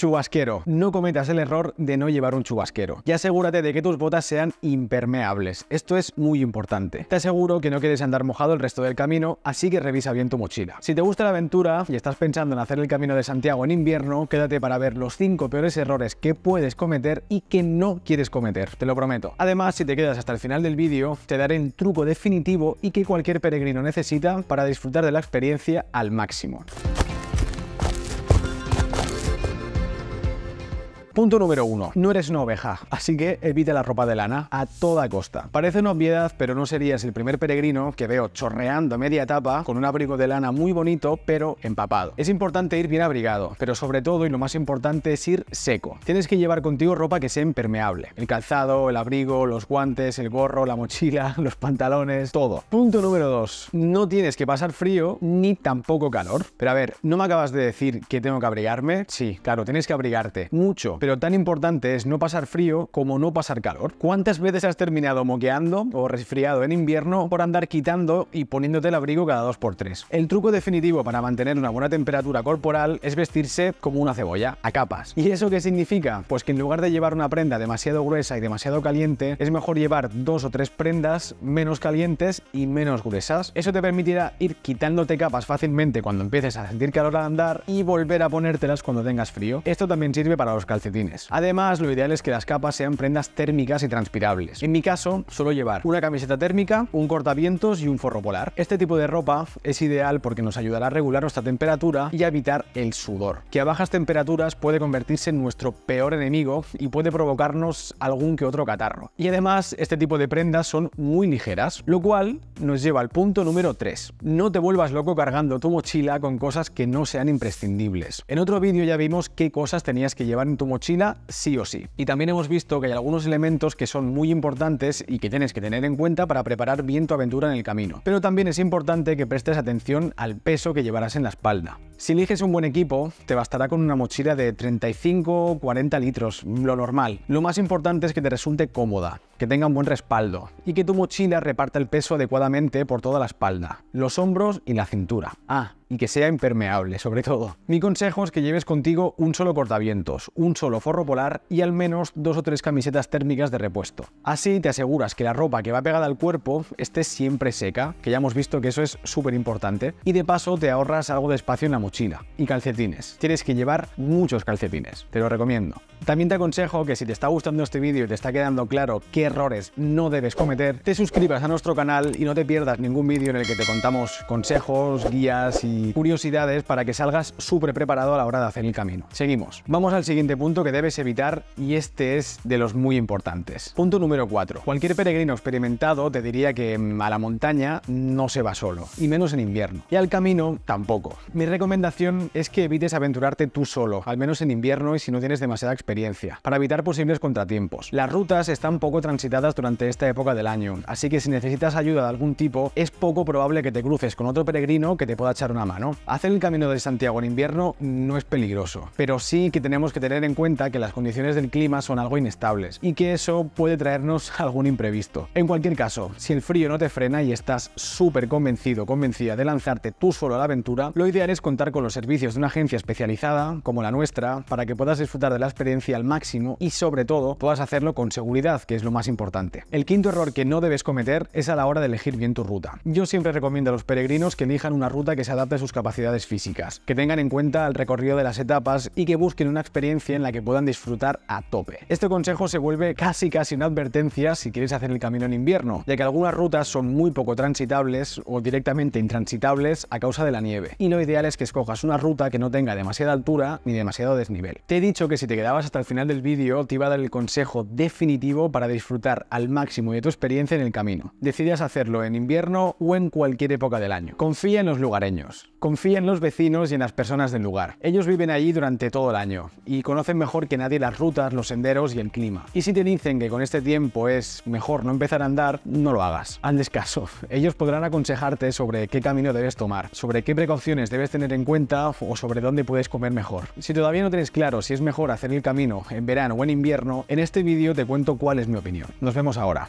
Chubasquero. No cometas el error de no llevar un chubasquero. Y asegúrate de que tus botas sean impermeables. Esto es muy importante. Te aseguro que no quieres andar mojado el resto del camino, así que revisa bien tu mochila. Si te gusta la aventura y estás pensando en hacer el Camino de Santiago en invierno, quédate para ver los 5 peores errores que puedes cometer y que no quieres cometer, te lo prometo. Además, si te quedas hasta el final del vídeo, te daré el truco definitivo y que cualquier peregrino necesita para disfrutar de la experiencia al máximo. Punto número uno, no eres una oveja, así que evita la ropa de lana a toda costa. Parece una obviedad, pero no serías el primer peregrino que veo chorreando media etapa con un abrigo de lana muy bonito, pero empapado. Es importante ir bien abrigado, pero sobre todo y lo más importante es ir seco. Tienes que llevar contigo ropa que sea impermeable. El calzado, el abrigo, los guantes, el gorro, la mochila, los pantalones, todo. Punto número dos, no tienes que pasar frío ni tampoco calor. Pero a ver, ¿no me acabas de decir que tengo que abrigarme? Sí, claro, tienes que abrigarte. Mucho, pero tan importante es no pasar frío como no pasar calor. ¿Cuántas veces has terminado moqueando o resfriado en invierno por andar quitando y poniéndote el abrigo cada 2 por 3 El truco definitivo para mantener una buena temperatura corporal es vestirse como una cebolla, a capas. ¿Y eso qué significa? Pues que en lugar de llevar una prenda demasiado gruesa y demasiado caliente, es mejor llevar dos o tres prendas menos calientes y menos gruesas. Eso te permitirá ir quitándote capas fácilmente cuando empieces a sentir calor al andar y volver a ponértelas cuando tengas frío. Esto también sirve para los calcetines Además, lo ideal es que las capas sean prendas térmicas y transpirables. En mi caso, solo llevar una camiseta térmica, un cortavientos y un forro polar. Este tipo de ropa es ideal porque nos ayudará a regular nuestra temperatura y a evitar el sudor, que a bajas temperaturas puede convertirse en nuestro peor enemigo y puede provocarnos algún que otro catarro. Y además, este tipo de prendas son muy ligeras, lo cual nos lleva al punto número 3. No te vuelvas loco cargando tu mochila con cosas que no sean imprescindibles. En otro vídeo ya vimos qué cosas tenías que llevar en tu mochila China, sí o sí. Y también hemos visto que hay algunos elementos que son muy importantes y que tienes que tener en cuenta para preparar bien tu aventura en el camino. Pero también es importante que prestes atención al peso que llevarás en la espalda. Si eliges un buen equipo, te bastará con una mochila de 35 o 40 litros, lo normal. Lo más importante es que te resulte cómoda, que tenga un buen respaldo y que tu mochila reparta el peso adecuadamente por toda la espalda, los hombros y la cintura. Ah, y que sea impermeable, sobre todo. Mi consejo es que lleves contigo un solo cortavientos, un solo forro polar y al menos dos o tres camisetas térmicas de repuesto. Así te aseguras que la ropa que va pegada al cuerpo esté siempre seca, que ya hemos visto que eso es súper importante, y de paso te ahorras algo de espacio en la mochila China y calcetines. Tienes que llevar muchos calcetines, te lo recomiendo. También te aconsejo que si te está gustando este vídeo y te está quedando claro qué errores no debes cometer, te suscribas a nuestro canal y no te pierdas ningún vídeo en el que te contamos consejos, guías y curiosidades para que salgas súper preparado a la hora de hacer el camino. Seguimos. Vamos al siguiente punto que debes evitar y este es de los muy importantes. Punto número 4. Cualquier peregrino experimentado te diría que mm, a la montaña no se va solo, y menos en invierno. Y al camino tampoco. Mi recomendación recomendación es que evites aventurarte tú solo, al menos en invierno y si no tienes demasiada experiencia, para evitar posibles contratiempos. Las rutas están poco transitadas durante esta época del año, así que si necesitas ayuda de algún tipo, es poco probable que te cruces con otro peregrino que te pueda echar una mano. Hacer el camino de Santiago en invierno no es peligroso, pero sí que tenemos que tener en cuenta que las condiciones del clima son algo inestables y que eso puede traernos algún imprevisto. En cualquier caso, si el frío no te frena y estás súper convencido, convencida de lanzarte tú solo a la aventura, lo ideal es contar con los servicios de una agencia especializada, como la nuestra, para que puedas disfrutar de la experiencia al máximo y sobre todo puedas hacerlo con seguridad, que es lo más importante. El quinto error que no debes cometer es a la hora de elegir bien tu ruta. Yo siempre recomiendo a los peregrinos que elijan una ruta que se adapte a sus capacidades físicas, que tengan en cuenta el recorrido de las etapas y que busquen una experiencia en la que puedan disfrutar a tope. Este consejo se vuelve casi casi una advertencia si quieres hacer el camino en invierno, ya que algunas rutas son muy poco transitables o directamente intransitables a causa de la nieve. Y lo ideal es que cojas una ruta que no tenga demasiada altura ni demasiado desnivel. Te he dicho que si te quedabas hasta el final del vídeo te iba a dar el consejo definitivo para disfrutar al máximo de tu experiencia en el camino. Decidas hacerlo en invierno o en cualquier época del año. Confía en los lugareños, confía en los vecinos y en las personas del lugar. Ellos viven allí durante todo el año y conocen mejor que nadie las rutas, los senderos y el clima. Y si te dicen que con este tiempo es mejor no empezar a andar, no lo hagas. Al descaso, ellos podrán aconsejarte sobre qué camino debes tomar, sobre qué precauciones debes tener en cuenta cuenta o sobre dónde puedes comer mejor. Si todavía no tienes claro si es mejor hacer el camino en verano o en invierno, en este vídeo te cuento cuál es mi opinión. Nos vemos ahora.